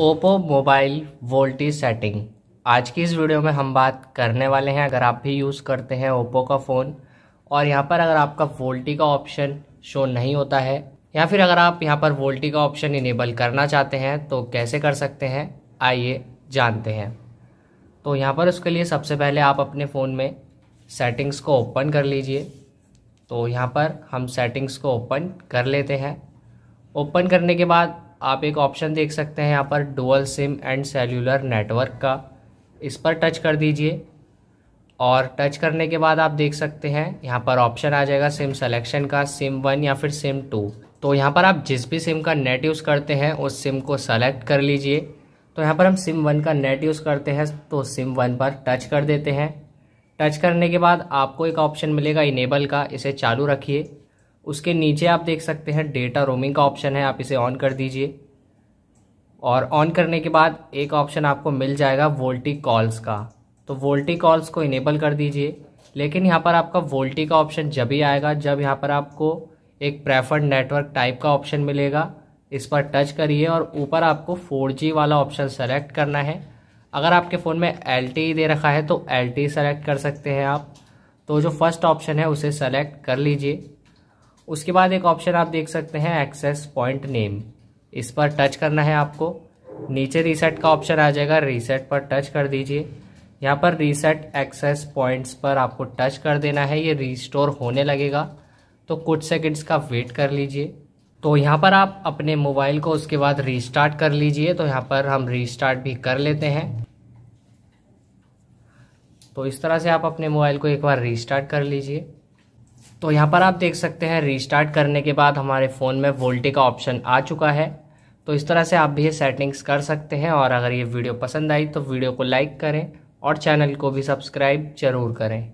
Oppo mobile voltage setting आज की इस वीडियो में हम बात करने वाले हैं अगर आप भी यूज़ करते हैं ओप्पो का फ़ोन और यहाँ पर अगर आपका वोल्टी का ऑप्शन शो नहीं होता है या फिर अगर आप यहाँ पर वोल्टी का ऑप्शन इनेबल करना चाहते हैं तो कैसे कर सकते हैं आइए जानते हैं तो यहाँ पर उसके लिए सबसे पहले आप अपने फ़ोन में सेटिंग्स को ओपन कर लीजिए तो यहाँ पर हम सेटिंग्स को ओपन कर लेते हैं ओपन करने के बाद आप एक ऑप्शन देख सकते हैं यहाँ पर dual sim and cellular network का इस पर टच कर दीजिए और टच करने के बाद आप देख सकते हैं यहाँ पर ऑप्शन आ जाएगा सिम सेलेक्शन का सिम वन या फिर सिम टू तो यहाँ पर आप जिस भी सिम का नेट यूज़ करते हैं उस सिम को सेलेक्ट कर लीजिए तो यहाँ पर हम सिम वन का नेट यूज़ करते हैं तो सिम वन पर टच कर देते हैं टच करने के बाद आपको एक ऑप्शन मिलेगा इनेबल का इसे चालू रखिए उसके नीचे आप देख सकते हैं डेटा रोमिंग का ऑप्शन है आप इसे ऑन कर दीजिए और ऑन करने के बाद एक ऑप्शन आपको मिल जाएगा वोल्टी कॉल्स का तो वोल्टी कॉल्स को इनेबल कर दीजिए लेकिन यहाँ पर आपका वोल्टी का ऑप्शन जब ही आएगा जब यहाँ पर आपको एक प्रेफर्ड नेटवर्क टाइप का ऑप्शन मिलेगा इस पर टच करिए और ऊपर आपको 4G वाला ऑप्शन सेलेक्ट करना है अगर आपके फ़ोन में एल e दे रखा है तो एल सेलेक्ट e कर सकते हैं आप तो जो फर्स्ट ऑप्शन है उसे सेलेक्ट कर लीजिए उसके बाद एक ऑप्शन आप देख सकते हैं एक्सेस पॉइंट नेम इस पर टच करना है आपको नीचे रीसेट का ऑप्शन आ जाएगा रीसेट पर टच कर दीजिए यहाँ पर रीसेट एक्सेस पॉइंट्स पर आपको टच कर देना है ये रिस्टोर होने लगेगा तो कुछ सेकंड्स का वेट कर लीजिए तो यहाँ पर आप अपने मोबाइल को उसके बाद रीस्टार्ट कर लीजिए तो यहाँ पर हम रीस्टार्ट भी कर लेते हैं तो इस तरह से आप अपने मोबाइल को एक बार रीस्टार्ट कर लीजिए तो यहाँ पर आप देख सकते हैं रिस्टार्ट करने के बाद हमारे फ़ोन में वोल्टे का ऑप्शन आ चुका है तो इस तरह से आप भी ये सेटिंग्स कर सकते हैं और अगर ये वीडियो पसंद आई तो वीडियो को लाइक करें और चैनल को भी सब्सक्राइब ज़रूर करें